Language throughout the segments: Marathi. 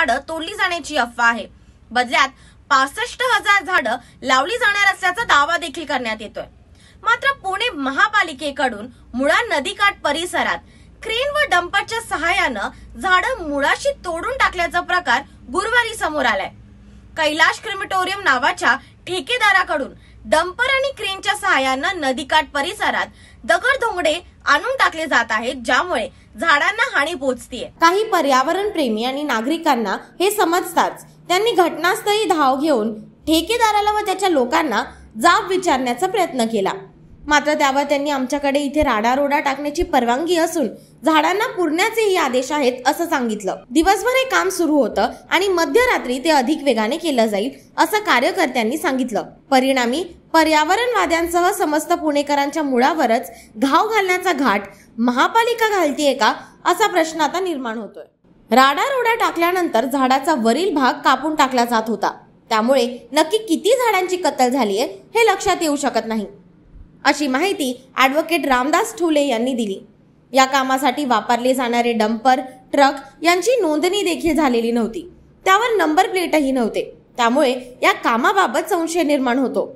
झाडं तोडली जाण्याची अफवा आहे बदल्यात पासष्ट हजार झाडं लावली जाणार असल्याचा दावा देखील करण्यात येतोय मात्र पुणे महापालिकेकडून मुळा नदीकाठ परिसरात क्रेन व डंपरच्या सहाय्यानं झाडं मुळाशी तोडून टाकल्याचा प्रकार गुरुवारी समोर आलाय कैलाश क्रिमिटोरियम नावाच्या ठेकेदाराकडून डंपर आणि क्रेनच्या सहाय्यानं नदीकाठ परिसरात दगड धोंगडे आणून टाकले जात आहेत ज्यामुळे झाडांना हानी पोहोचतीये काही पर्यावरण प्रेमी आणि नागरिकांना हे समजताच त्यांनी घटनास्थळी धाव घेऊन ठेकेदाराला व त्याच्या लोकांना जाब विचारण्याचा प्रयत्न केला मात्र त्यावर त्यांनी आमच्याकडे इथे राडारोडा टाकण्याची परवानगी असून झाडांना पुरण्याचेही आदेश आहेत असं सांगितलं दिवसभर हे काम सुरू होतं आणि मध्यरात्री ते अधिक वेगाने केलं जाईल असं कार्यकर्त्यांनी सांगितलं परिणामी पर्यावरणवाद्यांसह समस्त पुणेकरांच्या मुळावरच घाव घालण्याचा घाट महापालिका घालतीये का असा प्रश्न आता निर्माण होतोय राडारोडा टाकल्यानंतर झाडाचा वरील भाग कापून टाकला जात होता त्यामुळे नक्की किती झाडांची कत्तल झालीये हे लक्षात येऊ शकत नाही अशी माहिती ॲडव्होकेट रामदास ठुले यांनी दिली या कामासाठी वापरले जाणारे डंपर ट्रक यांची नोंदणी देखील झालेली नव्हती त्यावर नंबर प्लेटही नव्हते त्यामुळे या कामाबाबत संशय निर्माण होतो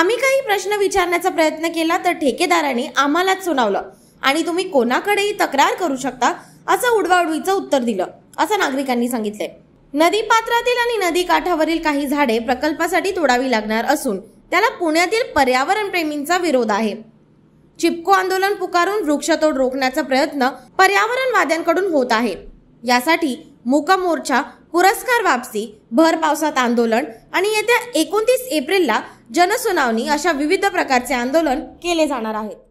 आम्ही काही प्रश्न विचारण्याचा प्रयत्न केला तर ठेकेदाराने आम्हालाच सुनावलं आणि तुम्ही कोणाकडेही तक्रार करू शकता असं उडवाउडवीचं उत्तर दिलं असं नागरिकांनी सांगितलंय नदी पात्रातील आणि नदी काठावरील काही झाडे प्रकल्पासाठी तोडावी लागणार असून त्याला पुण्यातील पर्यावरणप्रेमींचा विरोध आहे चिपको आंदोलन पुकारून वृक्षतोड रोखण्याचा प्रयत्न पर्यावरणवाद्यांकडून होत आहे यासाठी मूक मोर्चा पुरस्कार वापसी भर पावसात आंदोलन आणि येत्या एकोणतीस एप्रिलला जनसुनावणी अशा विविध प्रकारचे आंदोलन केले जाणार आहेत